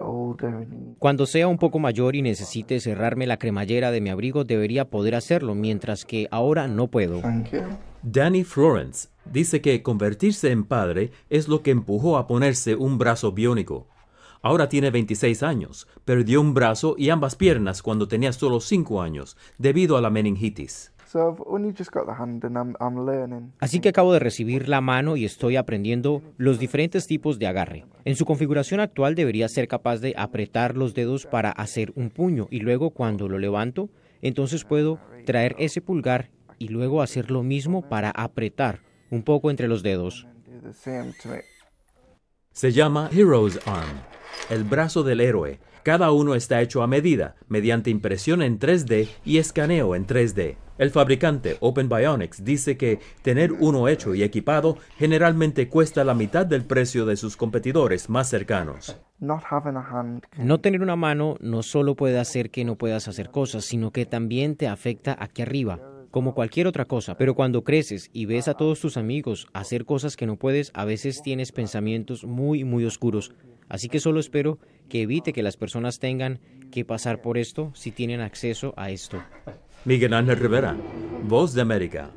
Oh, cuando sea un poco mayor y necesite cerrarme la cremallera de mi abrigo, debería poder hacerlo, mientras que ahora no puedo. Danny Florence dice que convertirse en padre es lo que empujó a ponerse un brazo biónico. Ahora tiene 26 años, perdió un brazo y ambas piernas cuando tenía solo 5 años, debido a la meningitis. Así que acabo de recibir la mano y estoy aprendiendo los diferentes tipos de agarre. En su configuración actual debería ser capaz de apretar los dedos para hacer un puño y luego cuando lo levanto, entonces puedo traer ese pulgar y luego hacer lo mismo para apretar un poco entre los dedos. Se llama Hero's Arm, el brazo del héroe. Cada uno está hecho a medida, mediante impresión en 3D y escaneo en 3D. El fabricante Open Bionics dice que tener uno hecho y equipado generalmente cuesta la mitad del precio de sus competidores más cercanos. No tener una mano no solo puede hacer que no puedas hacer cosas, sino que también te afecta aquí arriba, como cualquier otra cosa. Pero cuando creces y ves a todos tus amigos hacer cosas que no puedes, a veces tienes pensamientos muy, muy oscuros. Así que solo espero que evite que las personas tengan que pasar por esto si tienen acceso a esto. Miguel Ángel Rivera, Voz de América.